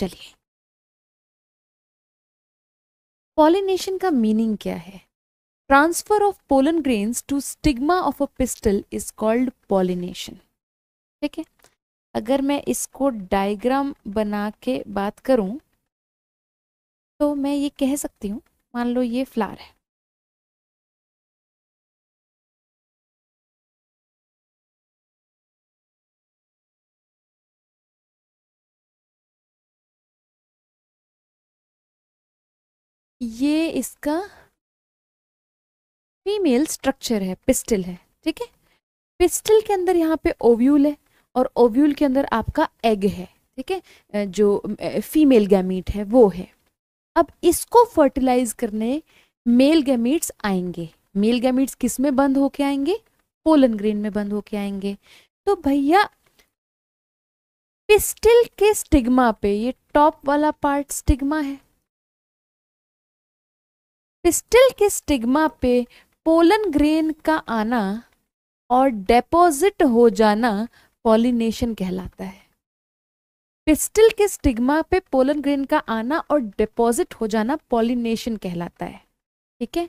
चलिए पॉलिनेशन का मीनिंग क्या है transfer of pollen grains to stigma of a pistil is called pollination ठीक है अगर मैं इसको डायग्राम बना के बात करूं तो मैं ये कह सकती हूँ मान लो ये फ्लावर है ये इसका फीमेल स्ट्रक्चर है पिस्टल है ठीक है पिस्टल के अंदर यहाँ पे ओव्यूल है और ओव्यूल के अंदर आपका एग है ठीक है जो फीमेल गैमीट है वो है अब इसको फर्टिलाइज करने मेल गैमीट्स आएंगे मेल गैमीट्स किस में बंद होके आएंगे पोलन ग्रेन में बंद होके आएंगे तो भैया पिस्टल के स्टिग्मा पे ये टॉप वाला पार्ट स्टिग्मा है पिस्टल के स्टिग्मा पे पोलन ग्रेन का आना और डेपोजिट हो जाना पॉलिनेशन कहलाता है पिस्टल के स्टिग्मा पे पोलन ग्रेन का आना और डिपॉजिट हो जाना पॉलिनेशन कहलाता है ठीक है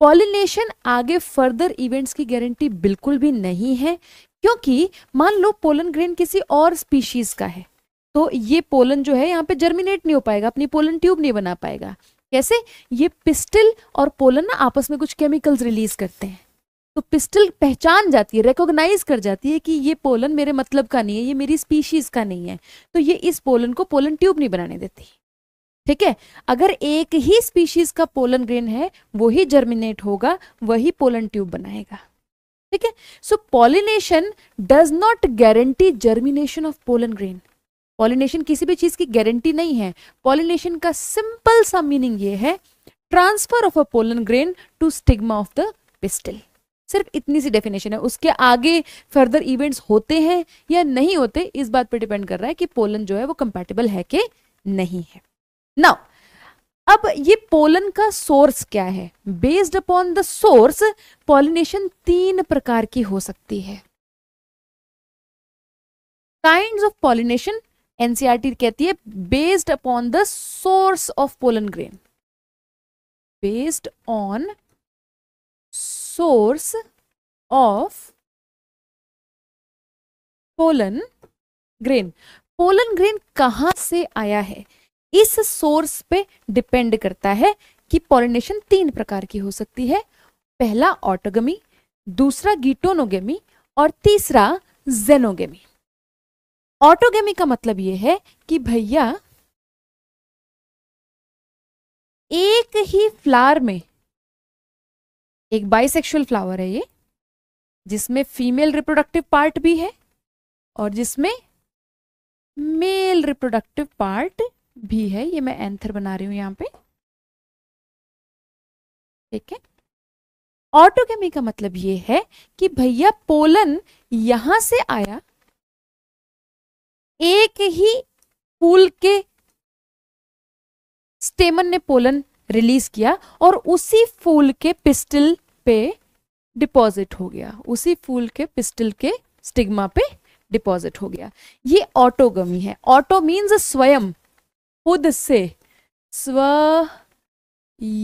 पॉलिनेशन आगे फर्दर इवेंट्स की गारंटी बिल्कुल भी नहीं है क्योंकि मान लो पोलन ग्रेन किसी और स्पीशीज का है तो ये पोलन जो है यहाँ पे जर्मिनेट नहीं हो पाएगा अपनी पोलन ट्यूब नहीं बना पाएगा कैसे ये पिस्टल और पोलन ना आपस में कुछ केमिकल्स रिलीज करते हैं तो पिस्टल पहचान जाती है रिकोगनाइज कर जाती है कि ये पोलन मेरे मतलब का नहीं है ये मेरी स्पीशीज का नहीं है तो ये इस पोलन को पोलन ट्यूब नहीं बनाने देती ठीक है अगर एक ही स्पीशीज का पोलन ग्रेन है वही जर्मिनेट होगा वही पोलन ट्यूब बनाएगा ठीक है so pollination does not guarantee germination of pollen grain pollination किसी भी चीज़ की गारंटी नहीं है पॉलिनेशन का सिंपल सा मीनिंग ये है transfer of a pollen grain to stigma of the pistil सिर्फ इतनी सी डेफिनेशन है उसके आगे फर्दर इवेंट्स होते हैं या नहीं होते इस बात पर डिपेंड कर रहा है कि पोलन जो है वो कंपेटेबल है कि नहीं है नाउ अब ये पोलन का सोर्स क्या है based upon the source pollination तीन प्रकार की हो सकती है काइंड ऑफ पॉलिनेशन एनसीआरटी कहती है based upon the source of pollen grain based on source of pollen grain pollen grain कहां से आया है इस सोर्स पे डिपेंड करता है कि पॉलिनेशन तीन प्रकार की हो सकती है पहला ऑटोगमी दूसरा गीटोनोगेमी और तीसरा जेनोगेमी ऑटोगेमी का मतलब यह है कि भैया एक ही फ्लावर में एक बाइसेक्सुअल फ्लावर है ये जिसमें फीमेल रिप्रोडक्टिव पार्ट भी है और जिसमें मेल रिप्रोडक्टिव पार्ट भी है ये मैं एंथर बना रही हूं यहां पे ठीक है ऑटोगेमी का मतलब ये है कि भैया पोलन यहां से आया एक ही फूल के स्टेमन ने पोलन रिलीज किया और उसी फूल के पिस्टल पे डिपॉजिट हो गया उसी फूल के पिस्टल के स्टिग्मा पे डिपॉजिट हो गया ये ऑटोगमी है ऑटो मीन्स स्वयं खुद से स्व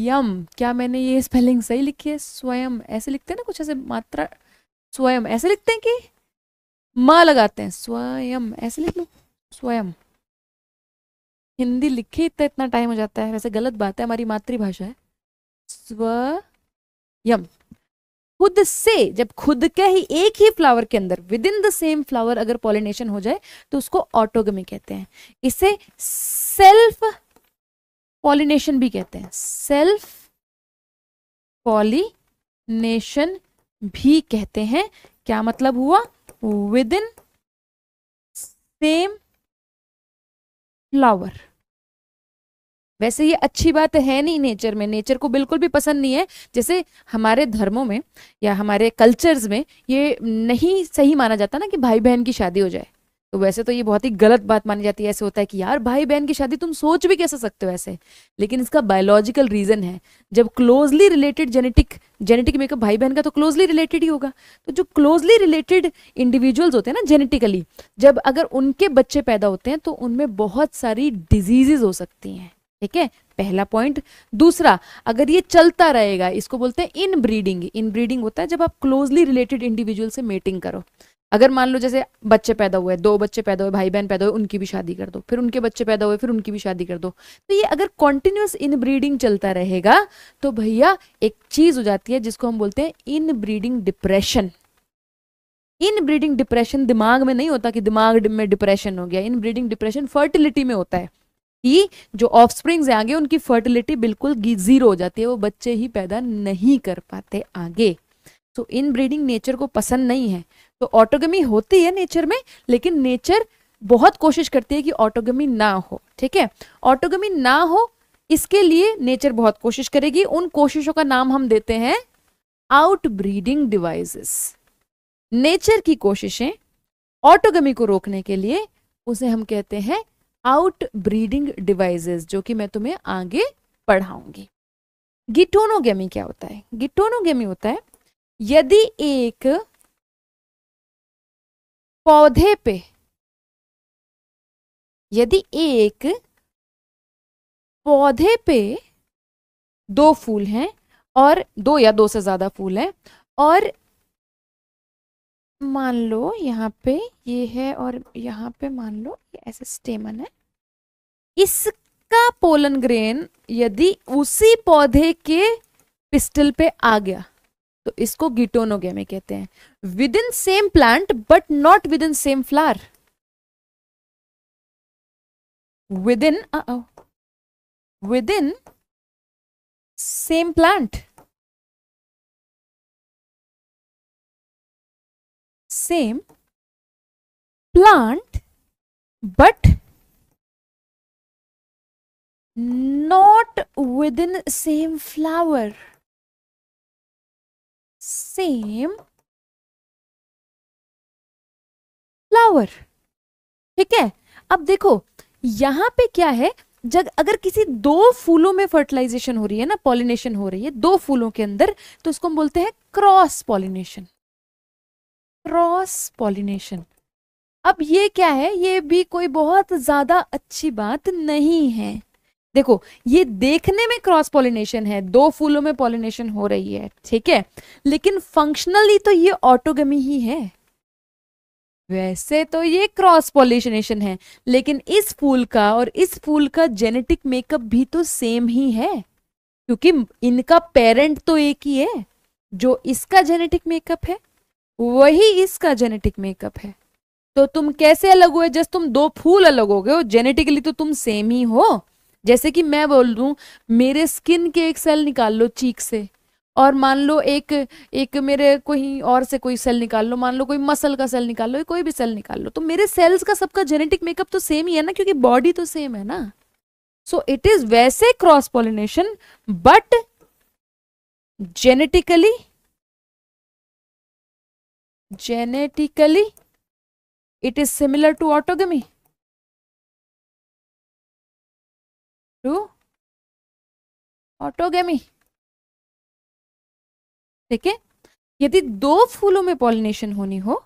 यम क्या मैंने ये स्पेलिंग सही लिखी है स्वयं ऐसे लिखते हैं ना कुछ ऐसे मात्रा स्वयं ऐसे लिखते हैं कि म लगाते हैं स्वयं ऐसे लिख लो स्वयं हिंदी लिखे इतना इतना टाइम हो जाता है वैसे गलत बात है हमारी मातृभाषा है स्वयं खुद से जब खुद के ही एक ही फ्लावर के अंदर within the same flower अगर पॉलिनेशन हो जाए तो उसको ऑटोगमी कहते हैं इसे सेल्फ पॉलिनेशन भी कहते हैं सेल्फ पॉलिनेशन भी कहते हैं क्या मतलब हुआ विद इन सेम फ्लावर वैसे ये अच्छी बात है नहीं नेचर में नेचर को बिल्कुल भी पसंद नहीं है जैसे हमारे धर्मों में या हमारे कल्चर्स में ये नहीं सही माना जाता ना कि भाई बहन की शादी हो जाए तो वैसे तो ये बहुत ही गलत बात मानी जाती है ऐसे होता है कि यार भाई बहन की शादी तुम सोच भी कैसे सकते हो ऐसे लेकिन इसका बायोलॉजिकल रीज़न है जब closely related genetic genetic makeup भाई बहन का तो क्लोजली रिलेटेड ही होगा तो जो क्लोजली रिलेटेड इंडिविजुअल्स होते हैं ना जेनेटिकली जब अगर उनके बच्चे पैदा होते हैं तो उनमें बहुत सारी डिजीजेज हो सकती हैं ठीक है पहला पॉइंट दूसरा अगर ये चलता रहेगा इसको बोलते हैं इन ब्रीडिंग इन ब्रीडिंग होता है जब आप क्लोजली रिलेटेड इंडिविजुअल से मेटिंग करो अगर मान लो जैसे बच्चे पैदा हुए दो बच्चे पैदा हुए भाई बहन पैदा हुए उनकी भी शादी कर दो फिर उनके बच्चे पैदा हुए फिर उनकी भी शादी कर दो तो ये अगर कॉन्टिन्यूस इन ब्रीडिंग चलता रहेगा तो भैया एक चीज हो जाती है जिसको हम बोलते हैं inbreeding depression inbreeding depression दिमाग में नहीं होता कि दिमाग में डिप्रेशन हो गया इन ब्रीडिंग डिप्रेशन फर्टिलिटी में होता है कि जो ऑफ स्प्रिंग्स आगे उनकी फर्टिलिटी बिल्कुल जीरो हो जाती है वो बच्चे ही पैदा नहीं कर पाते आगे तो इन ब्रीडिंग नेचर को पसंद नहीं है तो ऑटोगमी होती है नेचर में लेकिन नेचर बहुत कोशिश करती है कि ऑटोगमी ना हो ठीक है ऑटोगमी ना हो इसके लिए नेचर बहुत कोशिश करेगी उन कोशिशों का नाम हम देते हैं आउट ब्रीडिंग डिवाइसेस नेचर की कोशिशें ऑटोगमी को रोकने के लिए उसे हम कहते हैं आउट ब्रीडिंग डिवाइसेस जो कि मैं तुम्हें आगे पढ़ाऊंगी गिटोनोगेमी क्या होता है गिटोनोगेमी होता है यदि एक पौधे पे यदि एक पौधे पे दो फूल हैं और दो या दो से ज़्यादा फूल हैं और मान लो यहाँ पे ये है और यहाँ पे मान लो ये ऐसे स्टेमन है इसका पोलन ग्रेन यदि उसी पौधे के पिस्टल पे आ गया तो इसको गिटोनोगेमी कहते हैं within same plant but not within same flower within within same plant same plant but not within same flower same flower ठीक है अब देखो यहां पे क्या है जब अगर किसी दो फूलों में फर्टिलाइजेशन हो रही है ना पॉलिनेशन हो रही है दो फूलों के अंदर तो उसको हम बोलते हैं क्रॉस पॉलिनेशन क्रॉस पॉलिनेशन अब ये क्या है ये भी कोई बहुत ज्यादा अच्छी बात नहीं है देखो ये देखने में क्रॉस पॉलिनेशन है दो फूलों में पॉलिनेशन हो रही है ठीक है लेकिन फंक्शनली तो ये ऑटोगमी ही है वैसे तो ये क्रॉस पॉलिनेशन है लेकिन इस फूल का और इस फूल का जेनेटिक मेकअप भी तो सेम ही है क्योंकि इनका पेरेंट तो एक ही है जो इसका जेनेटिक मेकअप है वही इसका जेनेटिक मेकअप है तो तुम कैसे अलग हुए जस्ट तुम दो फूल अलग हो गए हो जेनेटिकली तो तुम सेम ही हो जैसे कि मैं बोल दूँ मेरे स्किन के एक सेल निकाल लो चीक से और मान लो एक एक मेरे कोई और से कोई सेल निकाल लो मान लो कोई मसल का सेल निकाल लो कोई भी सेल निकाल लो तो मेरे सेल्स का सबका जेनेटिक मेकअप तो सेम ही है ना क्योंकि बॉडी तो सेम है ना सो इट इज वैसे cross pollination but genetically genetically it is similar to autogamy to autogamy ठीक है यदि दो फूलों में पॉलिनेशन होनी हो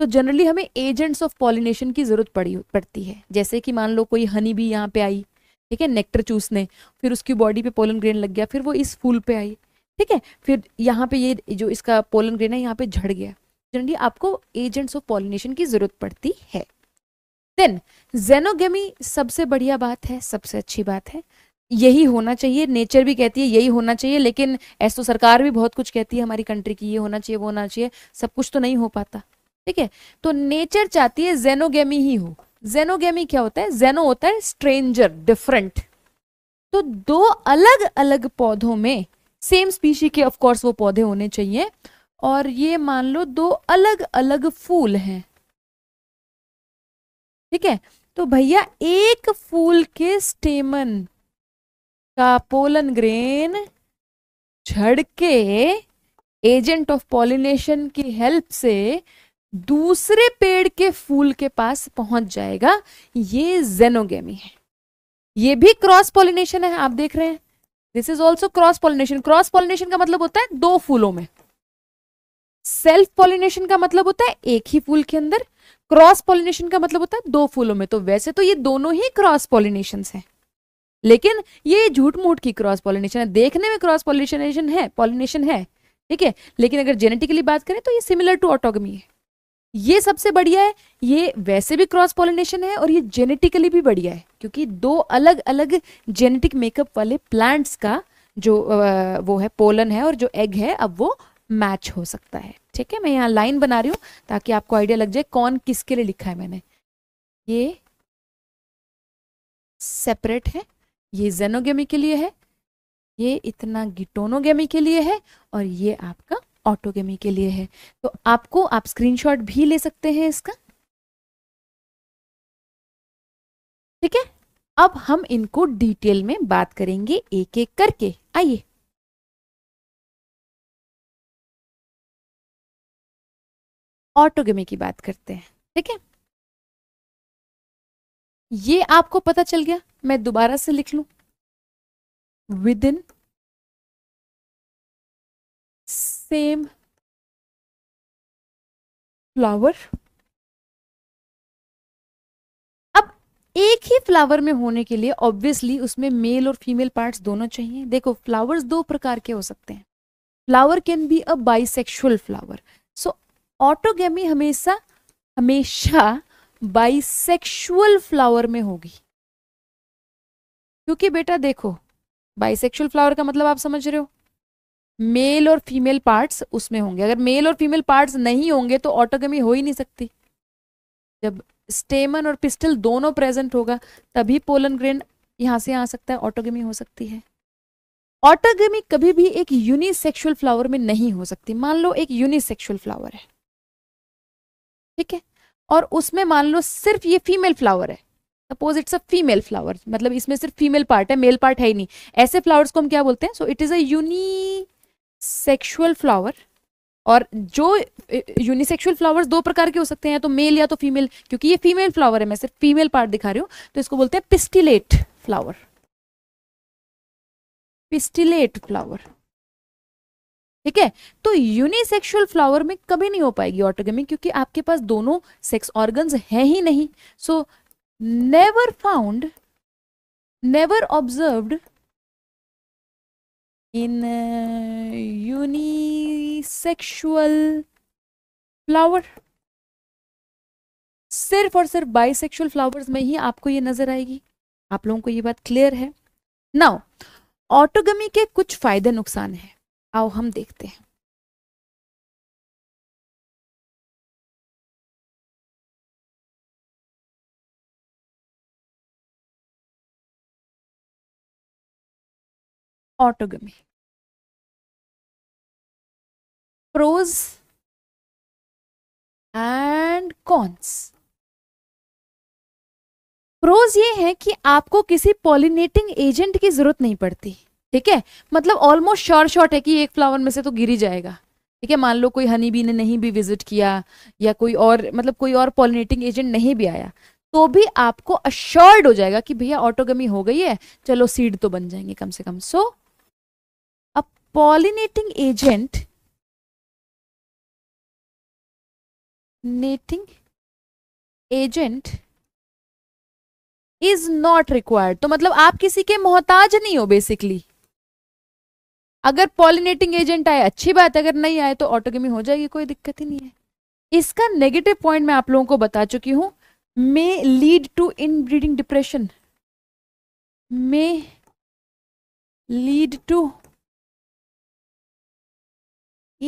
तो जनरली हमें एजेंट्स ऑफ पॉलिनेशन की जरूरत पड़ी पड़ती है जैसे कि मान लो कोई हनी भी यहाँ पे आई ठीक है नेक्टर चूसने फिर उसकी बॉडी पे पोलन ग्रेन लग गया फिर वो इस फूल पे आई ठीक है फिर यहाँ पे ये जो इसका पोलन ग्रेन है यहाँ पे झड़ गया जनरली आपको एजेंट्स ऑफ पॉलिनेशन की जरूरत पड़ती है देन जेनोगेमी सबसे बढ़िया बात है सबसे अच्छी बात है यही होना चाहिए नेचर भी कहती है यही होना चाहिए लेकिन ऐसा तो सरकार भी बहुत कुछ कहती है हमारी कंट्री की ये होना चाहिए वो होना चाहिए सब कुछ तो नहीं हो पाता ठीक है तो नेचर चाहती है जेनोगेमी ही हो जेनोगेमी क्या होता है जेनो होता है स्ट्रेंजर डिफरेंट तो दो अलग अलग पौधों में सेम स्पीशी के ऑफकोर्स वो पौधे होने चाहिए और ये मान लो दो अलग अलग फूल हैं ठीक है तो भैया एक फूल के स्टेमन का पोलन ग्रेन झड़ के एजेंट ऑफ पॉलिनेशन की हेल्प से दूसरे पेड़ के फूल के पास पहुंच जाएगा ये जेनोगेमी है ये भी क्रॉस पॉलिनेशन है आप देख रहे हैं this is also cross pollination cross pollination का मतलब होता है दो फूलों में सेल्फ पॉलिनेशन का मतलब होता है एक ही फूल के अंदर क्रॉस पॉलिनेशन का मतलब होता है दो फूलों में तो वैसे तो ये दोनों ही क्रॉस पॉलिनेशन है लेकिन ये झूठ मूठ की क्रॉस पॉलिनेशन है देखने में क्रॉस पॉलिनेशन है पॉलिनेशन है ठीक है लेकिन अगर जेनेटिकली बात करें तो ये सिमिलर टू ऑटोगमी है ये सबसे बढ़िया है ये वैसे भी क्रॉस पॉलिनेशन है और ये जेनेटिकली भी बढ़िया है क्योंकि दो अलग अलग जेनेटिक मेकअप वाले प्लांट्स का जो वो है पोलन है और जो एग है अब वो मैच हो सकता है ठीक है मैं यहाँ लाइन बना रही हूँ ताकि आपको आइडिया लग जाए कौन किसके लिए लिखा है मैंने ये सेपरेट है ये जेनोगेमी के लिए है ये इतना गिटोनोगेमी के लिए है और ये आपका ऑटोगेमी के लिए है तो आपको आप स्क्रीनशॉट भी ले सकते हैं इसका ठीक है अब हम इनको डिटेल में बात करेंगे एक एक करके आइए ऑटोगेमी की बात करते हैं ठीक है ये आपको पता चल गया मैं दोबारा से लिख लू विद इन सेम फ्लावर अब एक ही फ्लावर में होने के लिए ऑब्वियसली उसमें मेल और फीमेल पार्ट्स दोनों चाहिए देखो फ्लावर्स दो प्रकार के हो सकते हैं flower can be a bisexual flower so autogamy हमेशा हमेशा बाइसेक्सुअल फ्लावर में होगी क्योंकि बेटा देखो बाइसेक्सुअल फ्लावर का मतलब आप समझ रहे हो मेल और फीमेल पार्ट्स उसमें होंगे अगर मेल और फीमेल पार्ट्स नहीं होंगे तो ऑटोगेमी हो ही नहीं सकती जब स्टेमन और पिस्टल दोनों प्रेजेंट होगा तभी पोलन ग्रेन यहां से आ सकता है ऑटोगेमी हो सकती है ऑटोगेमी कभी भी एक यूनिसेक्सुअल फ्लावर में नहीं हो सकती मान लो एक यूनिसेक्सुअल फ्लावर है ठीक है और उसमें मान लो सिर्फ ये फीमेल फ्लावर है suppose it's a female flower मतलब इसमें सिर्फ फीमेल पार्ट है मेल पार्ट है ही नहीं ऐसे फ्लावर्स को हम क्या बोलते हैं so it is a sexual flower और जो यूनिसेक्शुअल फ्लावर्स दो प्रकार के हो सकते हैं तो मेल या तो फीमेल तो क्योंकि ये फीमेल फ्लावर है मैं सिर्फ फीमेल पार्ट दिखा रही हूँ तो इसको बोलते हैं पिस्टिलेट फ्लावर पिस्टिलेट फ्लावर ठीक है तो यूनिसेक्सुअल फ्लावर में कभी नहीं हो पाएगी ऑटोगेमी क्योंकि आपके पास दोनों सेक्स ऑर्गन है ही नहीं so never found never observe in unisexual flower सिर्फ और सिर्फ बाइसेक्सुअल फ्लावर्स में ही आपको ये नजर आएगी आप लोगों को ये बात क्लियर है नाउ ऑटोगमी के कुछ फायदे नुकसान हैं आओ हम देखते हैं autogamy pros and cons pros ये है कि आपको किसी पॉलिनेटिंग एजेंट की जरूरत नहीं पड़ती ठीक है मतलब ऑलमोस्ट श्योर शॉर्ट है कि एक फ्लावर में से तो गिर ही जाएगा ठीक है मान लो कोई हनी बी ने नहीं भी विजिट किया या कोई और मतलब कोई और पॉलिनेटिंग एजेंट नहीं भी आया तो भी आपको अश्योर्ड हो जाएगा कि भैया ऑटोगमी हो गई है चलो सीड तो बन जाएंगे कम से कम so a pollinating agent nating agent is not required तो मतलब आप किसी के मोहताज नहीं हो बेसिकली अगर पॉलिनेटिंग एजेंट आए अच्छी बात अगर नहीं आए तो ऑटोगेमी हो जाएगी कोई दिक्कत ही नहीं है इसका नेगेटिव पॉइंट मैं आप लोगों को बता चुकी हूं may lead to inbreeding depression may lead to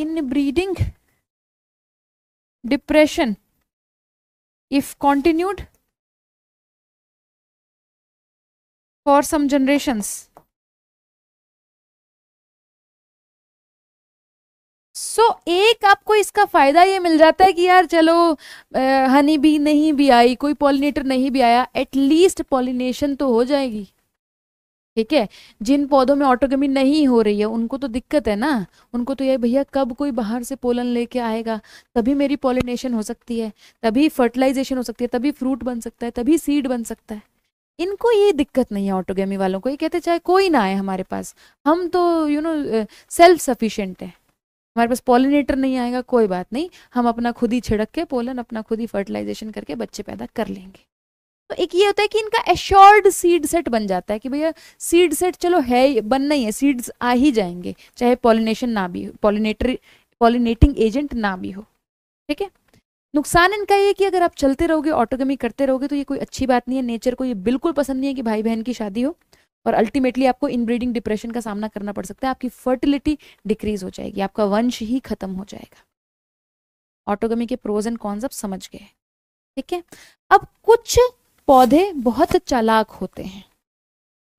inbreeding depression if continued for some generations so so, एक आपको इसका फ़ायदा ये मिल जाता है कि यार चलो हनी भी नहीं भी आई कोई पॉलिनेटर नहीं भी आया एटलीस्ट पॉलिनेशन तो हो जाएगी ठीक है जिन पौधों में ऑटोगमी नहीं हो रही है उनको तो दिक्कत है ना उनको तो ये भैया कब कोई बाहर से पोलन लेके आएगा तभी मेरी पॉलिनेशन हो सकती है तभी फर्टिलाइजेशन हो सकती है तभी फ्रूट बन सकता है तभी सीड बन सकता है इनको ये दिक्कत नहीं है ऑटोगेमी वालों को ये कहते चाहे कोई ना आए हमारे पास हम तो यू नो सेल्फ सफिशेंट है हमारे पास पॉलिनेटर नहीं आएगा कोई बात नहीं हम अपना खुद ही छिड़क के पोलन अपना खुद ही फर्टिलाइजेशन करके बच्चे पैदा कर लेंगे तो एक ये होता है कि इनका एश्योर्ड सीड सेट बन जाता है कि भैया सीड सेट चलो है बनना ही है सीड्स आ ही जाएंगे चाहे पॉलिनेशन ना भी हो पॉलिनेटरी पॉलिनेटिंग एजेंट ना भी हो ठीक है नुकसान इनका ये कि अगर आप चलते रहोगे ऑटोगमी करते रहोगे तो ये कोई अच्छी बात नहीं है नेचर को ये बिल्कुल पसंद नहीं है कि भाई बहन की शादी हो और अल्टीमेटली आपको इनब्रीडिंग डिप्रेशन का सामना करना पड़ सकता है आपकी फर्टिलिटी डिक्रीज हो जाएगी आपका वंश ही खत्म हो जाएगा ऑटोगमी के प्रोज एंड कॉन्स अब समझ गए ठीक है अब कुछ पौधे बहुत चालाक होते हैं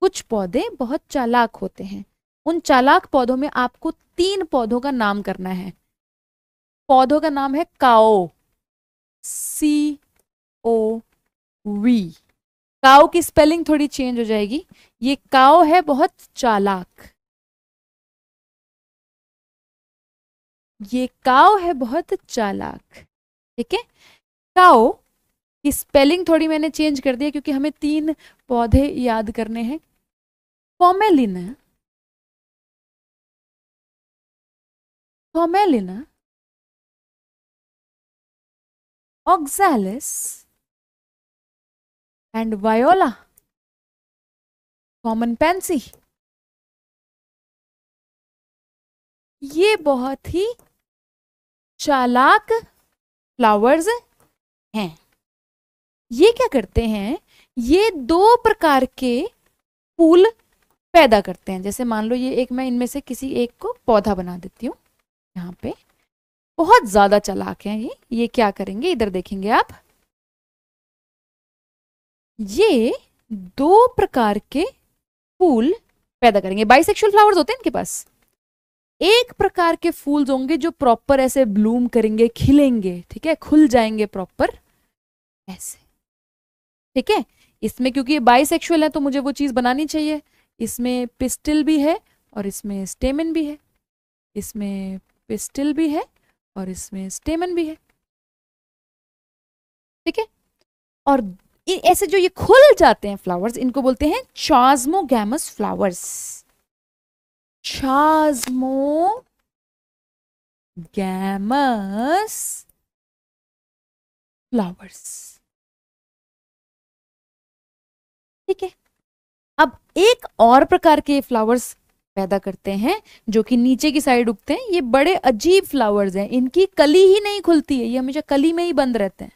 कुछ पौधे बहुत चालाक होते हैं उन चालाक पौधों में आपको तीन पौधों का नाम करना है पौधों का नाम है काओ सी ओ वी काओ की स्पेलिंग थोड़ी चेंज हो जाएगी ये काओ है बहुत चालाक ये काओ है बहुत चालाक ठीक है काओ की स्पेलिंग थोड़ी मैंने चेंज कर दिया क्योंकि हमें तीन पौधे याद करने हैं फॉमेलिन Commelina Oxalis and Viola common pansy ये बहुत ही चालाक फ्लावर्स हैं ये क्या करते हैं ये दो प्रकार के फूल पैदा करते हैं जैसे मान लो ये एक मैं इनमें से किसी एक को पौधा बना देती हूँ यहाँ पे बहुत ज़्यादा चालाक हैं ये ये क्या करेंगे इधर देखेंगे आप ये दो प्रकार के फूल पैदा करेंगे बाइसेक्सुअल फ्लावर्स होते हैं इनके पास एक प्रकार के फूल्स होंगे जो प्रॉपर ऐसे ब्लूम करेंगे खिलेंगे ठीक है खुल जाएंगे प्रॉपर ऐसे ठीक है इसमें क्योंकि बाइसेक्सुअल है तो मुझे वो चीज बनानी चाहिए इसमें पिस्टिल भी है और इसमें स्टेमन भी है इसमें पिस्टिल भी है और इसमें स्टेमन भी है ठीक है और ऐसे जो ये खुल जाते हैं फ्लावर्स इनको बोलते हैं chasmogamous flowers chasmogamous flowers ठीक है अब एक और प्रकार के फ्लावर्स पैदा करते हैं जो कि नीचे की साइड उगते हैं ये बड़े अजीब फ्लावर्स हैं इनकी कली ही नहीं खुलती है ये हमेशा कली में ही बंद रहते हैं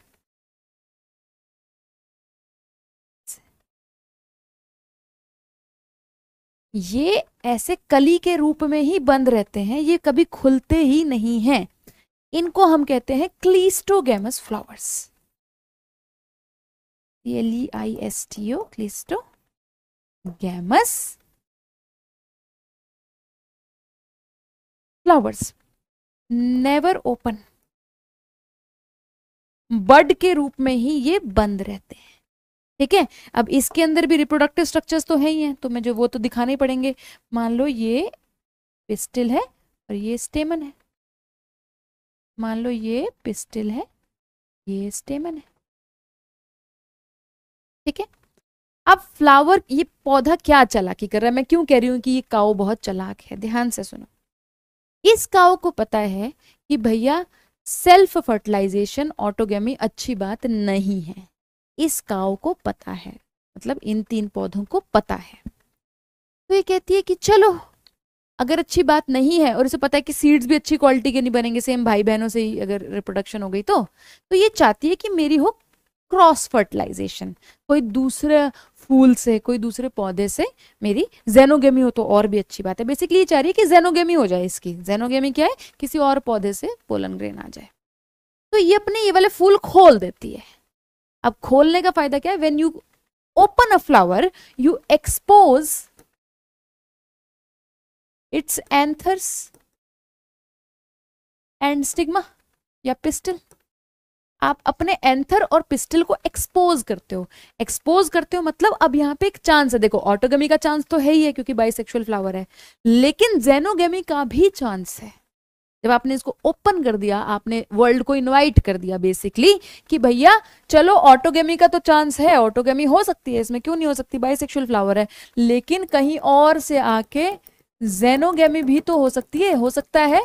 ये ऐसे कली के रूप में ही बंद रहते हैं ये कभी खुलते ही नहीं हैं इनको हम कहते हैं cleistogamous flowers L E I S T O gamous flowers never open bud के रूप में ही ये बंद रहते हैं ठीक है अब इसके अंदर भी रिप्रोडक्टिव स्ट्रक्चर्स तो है ही हैं तो मैं जो वो तो दिखाने पड़ेंगे मान लो ये पिस्टिल है और ये स्टेमन है मान लो ये पिस्टिल है ये स्टेमन है ठीक है अब फ्लावर ये पौधा क्या चलाकी कर रहा है मैं क्यों कह रही हूं कि ये काओ बहुत चलाक है ध्यान से सुनो इस काओ को पता है कि भैया सेल्फ फर्टिलाइजेशन ऑटोगेमी अच्छी बात नहीं है इस काव को पता है मतलब इन तीन पौधों को पता है तो ये कहती है कि चलो अगर अच्छी बात नहीं है और इसे पता है कि सीड्स भी अच्छी क्वालिटी के नहीं बनेंगे सेम भाई बहनों से ही अगर रिप्रोडक्शन हो गई तो तो ये चाहती है कि मेरी हो क्रॉस फर्टिलाइजेशन कोई दूसरे फूल से कोई दूसरे पौधे से मेरी जेनोगेमी हो तो और भी अच्छी बात है बेसिकली ये चाह रही है कि जेनोगेमी हो जाए इसकी जेनोगेमी क्या है किसी और पौधे से पोलन ग्रेन आ जाए तो ये अपने ये वाले फूल खोल देती है अब खोलने का फायदा क्या है when you open a flower you expose its anthers and stigma या पिस्टल आप अपने एंथर और पिस्टल को एक्सपोज करते हो एक्सपोज करते हो मतलब अब यहाँ पे एक चांस है देखो ऑटोगेमी का चांस तो है ही है क्योंकि बाइसेक्सुअल फ्लावर है लेकिन जेनोगेमी का भी चांस है जब आपने इसको ओपन कर दिया आपने वर्ल्ड को इनवाइट कर दिया बेसिकली कि भैया चलो ऑटोगेमी का तो चांस है ऑटोगेमी हो सकती है इसमें क्यों नहीं हो सकती बाई फ्लावर है लेकिन कहीं और से आके जेनोगेमी भी तो हो सकती है हो सकता है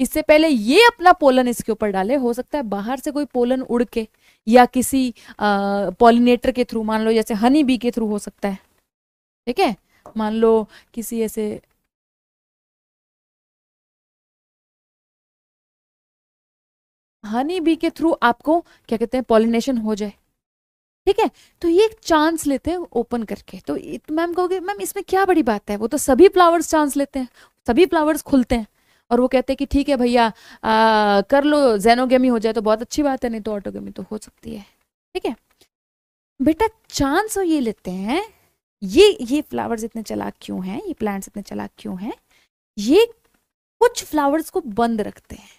इससे पहले ये अपना पोलन इसके ऊपर डाले हो सकता है बाहर से कोई पोलन उड़ के या किसी पॉलिनेटर के थ्रू मान लो जैसे हनी बी के थ्रू हो सकता है ठीक है मान लो किसी ऐसे हनी बी के थ्रू आपको क्या कहते हैं पॉलिनेशन हो जाए ठीक है तो ये एक चांस लेते हैं ओपन करके तो मैम कहोगे मैम इसमें क्या बड़ी बात है वो तो सभी फ्लावर्स चांस लेते हैं सभी फ्लावर्स खुलते हैं और वो कहते हैं कि ठीक है भैया कर लो जेनोगेमी हो जाए तो बहुत अच्छी बात है नहीं तो ऑटोगेमी तो हो सकती है ठीक है बेटा चांस ये लेते हैं ये ये फ्लावर्स इतने चलाक क्यों हैं ये प्लांट्स इतने चलाक क्यों हैं ये कुछ फ्लावर्स को बंद रखते हैं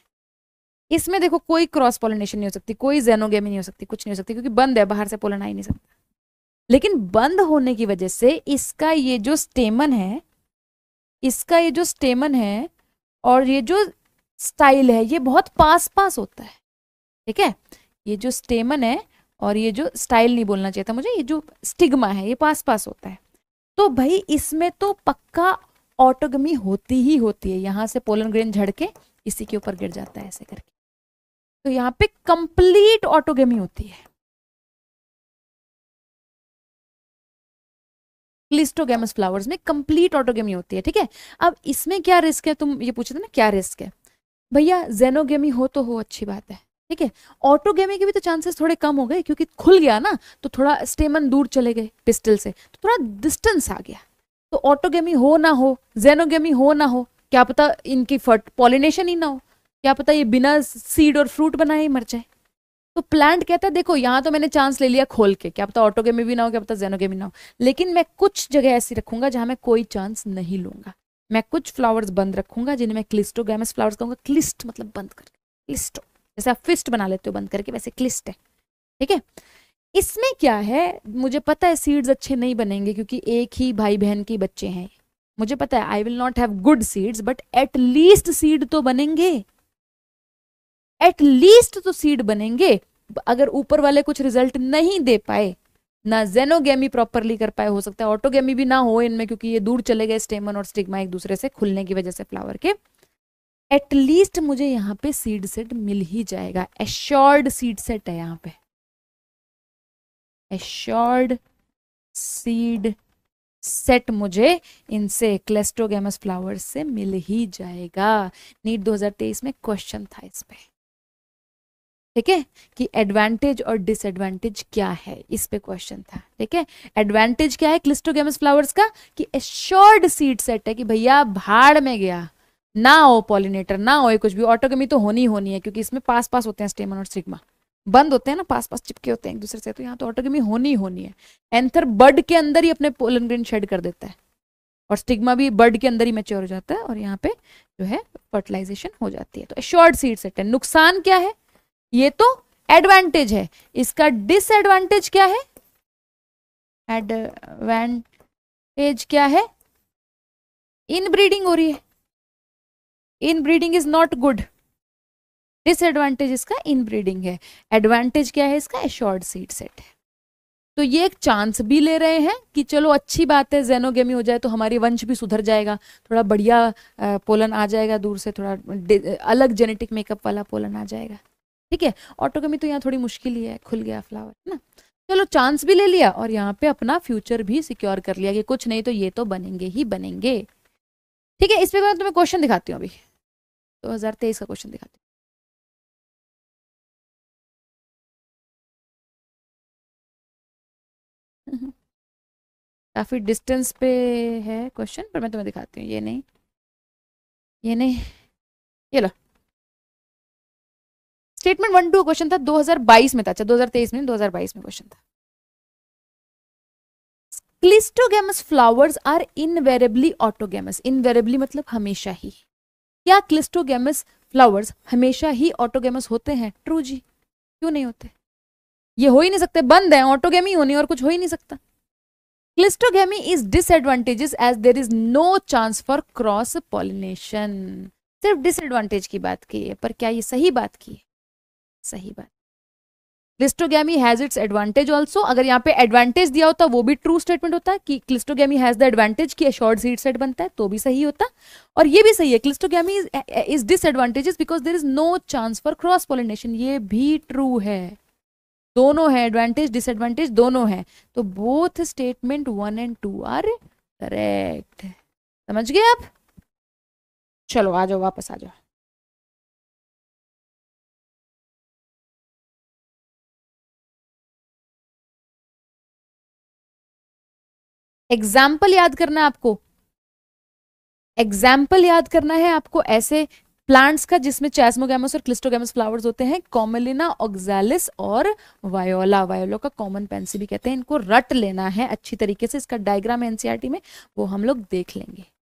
इसमें देखो कोई क्रॉस पोलिनेशन नहीं हो सकती कोई जेनोगेमी नहीं हो सकती कुछ नहीं हो सकती क्योंकि बंद है बाहर से पोलन आ ही नहीं सकता लेकिन बंद होने की वजह से इसका ये जो स्टेमन है इसका ये जो स्टेमन है और ये जो स्टाइल है ये बहुत पास पास होता है ठीक है ये जो स्टेमन है और ये जो स्टाइल नहीं बोलना चाहिए था मुझे ये जो स्टिग्मा है ये पास पास होता है तो भाई इसमें तो पक्का ऑटोगमी होती ही होती है यहाँ से पोलन ग्रेन झड़के इसी के ऊपर गिर जाता है ऐसे करके तो यहाँ पे कंप्लीट ऑटोगेमी होती है क्लिस्टोगेमस फ्लावर्स में कंप्लीट ऑटोगेमी होती है ठीक है अब इसमें क्या रिस्क है तुम ये पूछे थे ना क्या रिस्क है भैया जेनोगेमी हो तो हो अच्छी बात है ठीक है ऑटोगेमी के भी तो चांसेस थोड़े कम हो गए क्योंकि खुल गया ना तो थोड़ा स्टेमन दूर चले गए पिस्टल से तो थोड़ा डिस्टेंस आ गया तो ऑटोगेमी हो ना हो जेनोगेमी हो ना हो क्या पता इनकी फर्ट पॉलिनेशन ही ना हो क्या पता ये बिना सीड और फ्रूट बनाए ही मर जाए तो प्लांट कहता है देखो यहाँ तो मैंने चांस ले लिया खोल के क्या पता ऑटो गेम भी ना हो क्या पता जेनो गेम भी ना हो लेकिन मैं कुछ जगह ऐसी रखूंगा जहाँ मैं कोई चांस नहीं लूंगा मैं कुछ फ्लावर्स बंद रखूंगा जिन्हें मैं क्लिस्टोगैमस फ्लावर्स कहूंगा क्लिस्ट मतलब बंद कर क्लिस्टो जैसे आप फिस्ट बना लेते हो बंद करके वैसे क्लिस्ट है ठीक है इसमें क्या है मुझे पता है सीड्स अच्छे नहीं बनेंगे क्योंकि एक ही भाई बहन के बच्चे हैं मुझे पता है I will not have good seeds but least seed तो बनेंगे एटलीस्ट तो सीड बनेंगे अगर ऊपर वाले कुछ रिजल्ट नहीं दे पाए ना जेनोगेमी प्रॉपरली कर पाए हो सकता है ऑटोगेमी भी ना हो इनमें क्योंकि ये दूर चले गए स्टेमन और स्टिग्मा एक दूसरे से खुलने की वजह से फ्लावर के एटलीस्ट मुझे यहाँ पे सीड सेट मिल ही जाएगा एश्योर्ड सीड सेट है यहाँ पे एश्योर्ड सीड सेट मुझे इनसे क्लेस्टोगेमस फ्लावर से मिल ही जाएगा नीट 2023 में क्वेश्चन था इस पे ठीक है कि एडवांटेज और डिसएडवांटेज क्या है इस पे क्वेश्चन था ठीक है एडवांटेज क्या है क्लिस्टोगेमस फ्लावर्स का कि एश्योर्ड सीड सेट है कि भैया भाड़ में गया ना हो पॉलिनेटर ना हो कुछ भी ऑटोगेमी तो होनी होनी है क्योंकि इसमें पास पास होते हैं स्टेमन और सिग्मा बंद होते हैं ना पास पास चिपके होते हैं एक दूसरे से तो यहाँ तो ऑटोगेमी होनी होनी है एंथर बर्ड के अंदर ही अपने पोलन ग्रीन शेड कर देता है और स्टिग्मा भी बर्ड के अंदर ही मेच्योर हो जाता है और यहाँ पे जो है फर्टिलाइजेशन हो जाती है तो एश्योर्ड सीड सेट है नुकसान क्या है ये तो एडवांटेज है इसका डिसएडवांटेज क्या है एडवांटेज क्या है इन ब्रीडिंग हो रही है inbreeding is not good disadvantage इसका इन ब्रीडिंग है एडवांटेज क्या है इसका एश्योर्ड सीड सेट है तो ये एक चांस भी ले रहे हैं कि चलो अच्छी बात है जेनोगेमी हो जाए तो हमारी वंश भी सुधर जाएगा थोड़ा बढ़िया पोलन आ जाएगा दूर से थोड़ा अलग जेनेटिक मेकअप वाला पोलन आ जाएगा ठीक है ऑटो कमी तो यहाँ थोड़ी मुश्किल ही है खुल गया फ्लावर है ना चलो चांस भी ले लिया और यहाँ पे अपना फ्यूचर भी सिक्योर कर लिया कि कुछ नहीं तो ये तो बनेंगे ही बनेंगे ठीक है इस पे मैं तुम्हें क्वेश्चन दिखाती हूँ अभी 2023 का क्वेश्चन दिखाती हूँ काफ़ी डिस्टेंस पे है क्वेश्चन पर मैं तुम्हें दिखाती हूँ ये नहीं ये नहीं ये लो स्टेटमेंट वन टू क्वेश्चन था 2022 में था अच्छा 2023 में 2022 में क्वेश्चन था cleistogamous flowers are invariably autogamous invariably मतलब हमेशा ही क्या क्लिस्टोगेमस फ्लावर्स हमेशा ही ऑटोगेमस होते हैं ट्रू जी क्यों नहीं होते ये हो ही नहीं सकते बंद है ऑटोगेमी होने और कुछ हो ही नहीं सकता cleistogamy is disadvantages as there is no chance for cross pollination सिर्फ डिसएडवांटेज की बात की है पर क्या ये सही बात की है सही बात cleistogamy has its advantage also अगर यहाँ पे एडवांटेज दिया होता वो भी ट्रू स्टेटमेंट होता कि क्लिस्टोगी हैज द एडवांटेज की शॉर्ट सीट सेट बनता है तो भी सही होता और ये भी सही है cleistogamy is disadvantages because there is no chance for cross pollination ये भी ट्रू है दोनों है एडवांटेज डिसएडवांटेज दोनों है तो both statement one and two are correct समझ गए आप चलो आ जाओ वापस आ जाओ एग्जाम्पल याद करना है आपको एग्जाम्पल याद करना है आपको ऐसे प्लांट्स का जिसमें चैसमोगेमस और क्लिस्टोगेमस फ्लावर्स होते हैं कॉमेलिना ऑक्जालिस और वायोला वायोला का कॉमन पेंसी भी कहते हैं इनको रट लेना है अच्छी तरीके से इसका डायग्राम एनसीआरटी e में वो हम लोग देख लेंगे